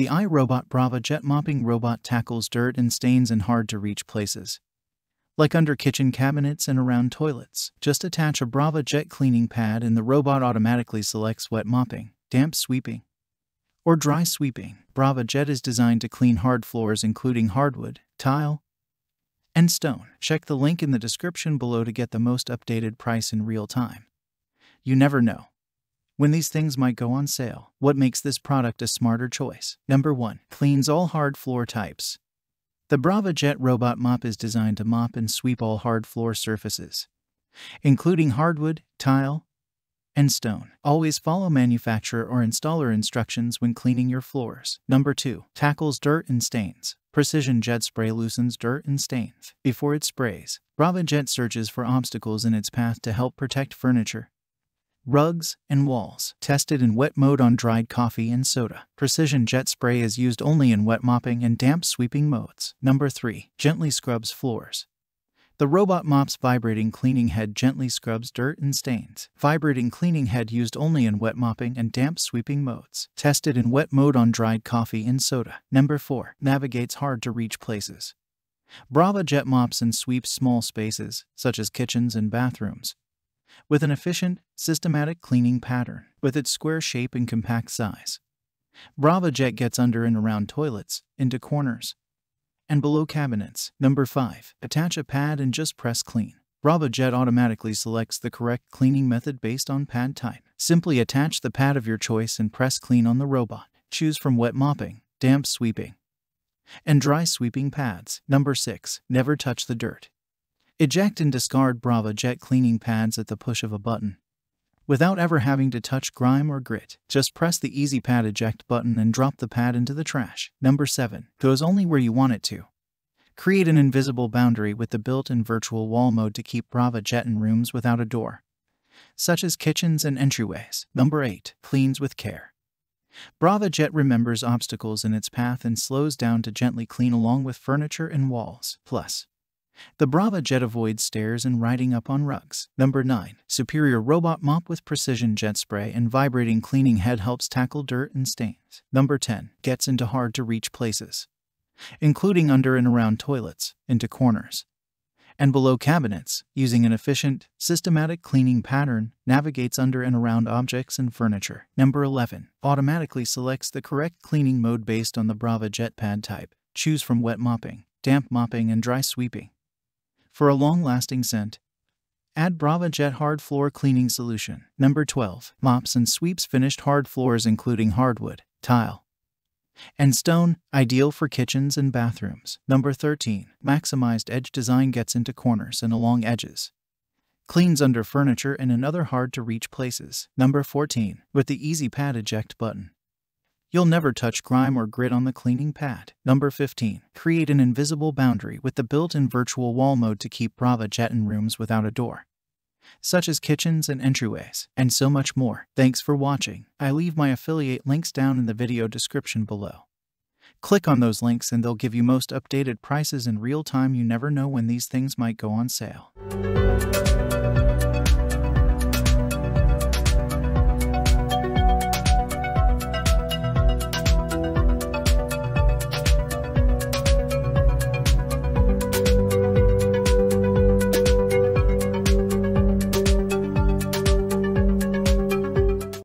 The iRobot Brava jet mopping robot tackles dirt and stains in hard-to-reach places. Like under kitchen cabinets and around toilets, just attach a Brava jet cleaning pad and the robot automatically selects wet mopping, damp sweeping, or dry sweeping. Brava Jet is designed to clean hard floors including hardwood, tile, and stone. Check the link in the description below to get the most updated price in real time. You never know when these things might go on sale. What makes this product a smarter choice? Number 1. Cleans all hard floor types. The Brava Jet robot mop is designed to mop and sweep all hard floor surfaces, including hardwood, tile, and stone. Always follow manufacturer or installer instructions when cleaning your floors. Number 2. Tackles dirt and stains. Precision Jet Spray loosens dirt and stains. Before it sprays, Brava Jet searches for obstacles in its path to help protect furniture, rugs, and walls, tested in wet mode on dried coffee and soda. Precision jet spray is used only in wet mopping and damp sweeping modes. Number 3. Gently scrubs floors. The robot mop's vibrating cleaning head gently scrubs dirt and stains. Vibrating cleaning head used only in wet mopping and damp sweeping modes. Tested in wet mode on dried coffee and soda. Number 4. Navigates hard to reach places. Brava jet mops and sweeps small spaces, such as kitchens and bathrooms, with an efficient, systematic cleaning pattern with its square shape and compact size. BravaJet gets under and around toilets, into corners, and below cabinets. Number 5. Attach a pad and just press clean. BravaJet automatically selects the correct cleaning method based on pad type. Simply attach the pad of your choice and press clean on the robot. Choose from wet mopping, damp sweeping, and dry sweeping pads. Number 6. Never touch the dirt. Eject and discard Brava Jet cleaning pads at the push of a button. Without ever having to touch grime or grit, just press the Easy Pad Eject button and drop the pad into the trash. Number 7. Goes only where you want it to. Create an invisible boundary with the built-in virtual wall mode to keep Brava Jet in rooms without a door, such as kitchens and entryways. Number 8. Cleans with care. Brava Jet remembers obstacles in its path and slows down to gently clean along with furniture and walls. Plus, the Brava jet avoids stairs and riding up on rugs. Number 9. Superior robot mop with precision jet spray and vibrating cleaning head helps tackle dirt and stains. Number 10. Gets into hard to reach places, including under and around toilets, into corners, and below cabinets, using an efficient, systematic cleaning pattern, navigates under and around objects and furniture. Number 11. Automatically selects the correct cleaning mode based on the Brava Jet pad type. Choose from wet mopping, damp mopping, and dry sweeping for a long-lasting scent. Add Brava Jet Hard Floor Cleaning Solution. Number 12. Mops and sweeps finished hard floors including hardwood, tile, and stone, ideal for kitchens and bathrooms. Number 13. Maximized edge design gets into corners and along edges. Cleans under furniture and in other hard-to-reach places. Number 14. With the Easy Pad Eject button. You'll never touch grime or grit on the cleaning pad. Number 15. Create an invisible boundary with the built-in virtual wall mode to keep Brava jet in rooms without a door, such as kitchens and entryways, and so much more. Thanks for watching. I leave my affiliate links down in the video description below. Click on those links and they'll give you most updated prices in real time. You never know when these things might go on sale.